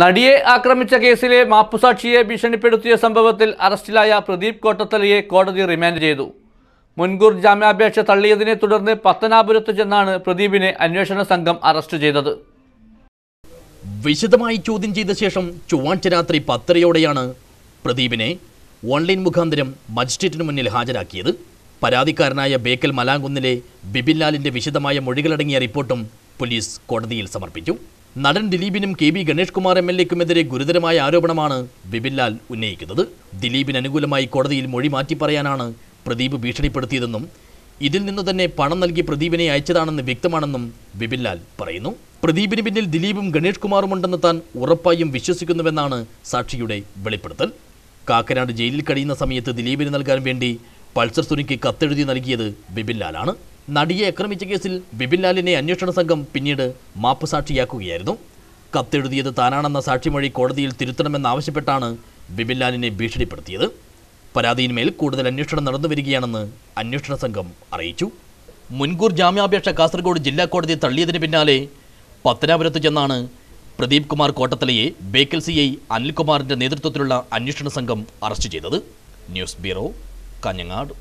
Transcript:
നടിയെ ആക്രമിച്ച കേസിലെ മാപ്പുസാക്ഷിയെ ഭീഷണിപ്പെടുത്തിയ സംഭവത്തിൽ അറസ്റ്റിലായ പ്രദീപ് കോട്ടത്തലയെ കോടതി റിമാൻഡ് ചെയ്തു മുൻകൂർ ജാമ്യാപേക്ഷ തള്ളിയതിനെ തുടർന്ന് പത്തനാപുരത്ത് ചെന്നാണ് പ്രദീപിനെ അന്വേഷണ സംഘം അറസ്റ്റ് ചെയ്തത് വിശദമായി ചോദ്യം ചെയ്ത ശേഷം ചൊവ്വാഴ്ച രാത്രി പത്തരയോടെയാണ് പ്രദീപിനെ ഓൺലൈൻ മുഖാന്തരം മജിസ്ട്രേറ്റിന് മുന്നിൽ ഹാജരാക്കിയത് പരാതിക്കാരനായ ബേക്കൽ മലാങ്കുന്നിലെ ബിബിൻലാലിൻ്റെ വിശദമായ മൊഴികളടങ്ങിയ റിപ്പോർട്ടും പോലീസ് കോടതിയിൽ സമർപ്പിച്ചു നടൻ ദിലീപിനും K B Ganesh Kumar M L എക്കുമെതിരെ ഗുരുതരമായ ആരോപണമാണ് ബിബിൻലാൽ ഉന്നയിക്കുന്നത് ദിലീപിന് അനുകൂലമായി കോടതിയിൽ മൊഴി പറയാനാണ് പ്രദീപ് ഭീഷണിപ്പെടുത്തിയതെന്നും ഇതിൽ നിന്നു തന്നെ പണം നൽകി പ്രദീപിനെ അയച്ചതാണെന്ന് വ്യക്തമാണെന്നും ബിബിൻലാൽ പറയുന്നു പ്രദീപിന് പിന്നിൽ ദിലീപും ഗണേഷ് കുമാറുമുണ്ടെന്ന് താൻ ഉറപ്പായും വിശ്വസിക്കുന്നുവെന്നാണ് സാക്ഷിയുടെ വെളിപ്പെടുത്തൽ കാക്കനാട് ജയിലിൽ കഴിയുന്ന സമയത്ത് ദിലീപിന് നൽകാൻ വേണ്ടി പൾസർ സുനിക്ക് കത്തെഴുതി നൽകിയത് ബിബിൻലാലാണ് നടിയെ ആക്രമിച്ച കേസിൽ ബിപിൻലാലിനെ അന്വേഷണ സംഘം പിന്നീട് മാപ്പ് സാക്ഷിയാക്കുകയായിരുന്നു കത്തെഴുതിയത് താനാണെന്ന സാക്ഷിമൊഴി കോടതിയിൽ തിരുത്തണമെന്നാവശ്യപ്പെട്ടാണ് ബിപിൻലാലിനെ ഭീഷണിപ്പെടുത്തിയത് പരാതിയിന്മേൽ കൂടുതൽ അന്വേഷണം നടന്നുവരികയാണെന്ന് അന്വേഷണ സംഘം അറിയിച്ചു മുൻകൂർ ജാമ്യാപേക്ഷ കാസർഗോഡ് ജില്ലാ കോടതി തള്ളിയതിന് പിന്നാലെ പത്തനാപുരത്ത് ചെന്നാണ് പ്രദീപ് കുമാർ കോട്ടത്തലയെ ബേക്കൽ സി ഐ അനിൽകുമാറിൻ്റെ നേതൃത്വത്തിലുള്ള അന്വേഷണ സംഘം അറസ്റ്റ് ചെയ്തത് ന്യൂസ് ബ്യൂറോ കഞ്ഞങ്ങാട്